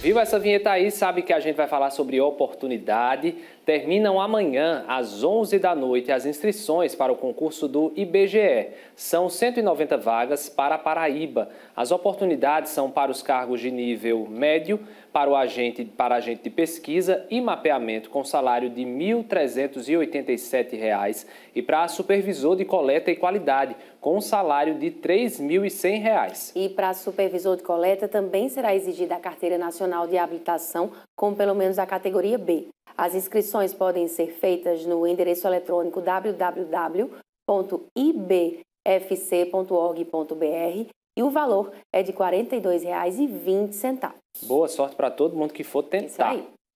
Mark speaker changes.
Speaker 1: Viu essa vinheta aí? Sabe que a gente vai falar sobre oportunidade. Terminam amanhã, às 11 da noite, as inscrições para o concurso do IBGE. São 190 vagas para a Paraíba. As oportunidades são para os cargos de nível médio, para o agente, para agente de pesquisa e mapeamento com salário de R$ 1.387 e para supervisor de coleta e qualidade, com salário de R$ 3.100.
Speaker 2: E para supervisor de coleta também será exigida a carteira nacional Nacional de Habilitação com pelo menos a categoria B. As inscrições podem ser feitas no endereço eletrônico www.ibfc.org.br e o valor é de R$ 42,20.
Speaker 3: Boa sorte para todo mundo que for é tentar.